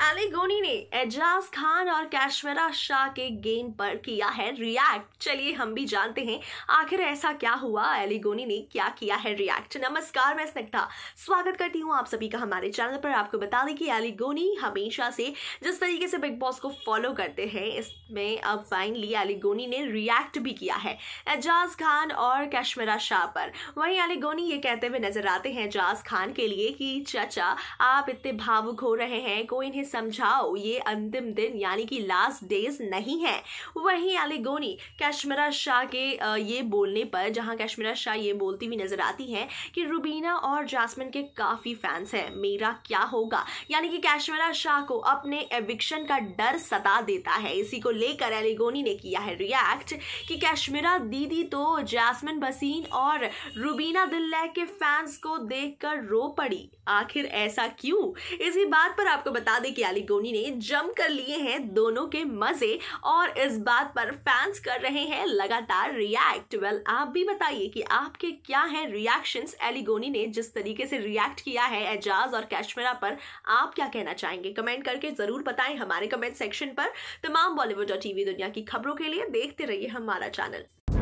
एलिगोनी ने एजाज खान और कैशमेरा शाह के गेम पर किया है रिएक्ट चलिए हम भी जानते हैं आखिर ऐसा क्या हुआ एलिगोनी ने क्या किया है रिएक्ट नमस्कार मैं स्निग्धा स्वागत करती हूँ आप सभी का हमारे चैनल पर आपको बता दें कि एलिगोनी हमेशा से जिस तरीके से बिग बॉस को फॉलो करते हैं इसमें अब फाइनली एलिगोनी ने रिएक्ट भी किया है एजाज खान और कैशमेरा शाह पर वहीं एलिगोनी ये कहते हुए नजर आते हैं एजाज खान के लिए कि चाचा आप इतने भावुक हो रहे हैं कोई उन्हें समझाओ ये अंतिम दिन यानी कि लास्ट डेज नहीं है वहीं एलिगोनी कश्मीरा शाह के ये बोलने पर जहां कश्मीरा शाह ये बोलती हुई नजर आती हैं कि रुबीना और जासमिन के काफ़ी फैंस हैं मेरा क्या होगा यानी कि कश्मीरा शाह को अपने एविक्शन का डर सता देता है इसी को लेकर एलिगोनी ने किया है रिएक्ट कि कश्मीरा दीदी तो जासमिन बसीन और रुबीना दिल्लह के फैंस को देखकर रो पड़ी आखिर ऐसा क्यों इसी बात पर आपको बता दें गोनी ने जम कर लिए हैं दोनों के मजे और इस बात पर फैंस कर रहे हैं लगातार रिएक्ट वेल आप भी बताइए कि आपके क्या हैं रिएक्शंस एलिगोनी ने जिस तरीके से रिएक्ट किया है एजाज और कैशमेरा पर आप क्या कहना चाहेंगे कमेंट करके जरूर बताएं हमारे कमेंट सेक्शन पर तमाम बॉलीवुड और टीवी दुनिया की खबरों के लिए देखते रहिए हमारा चैनल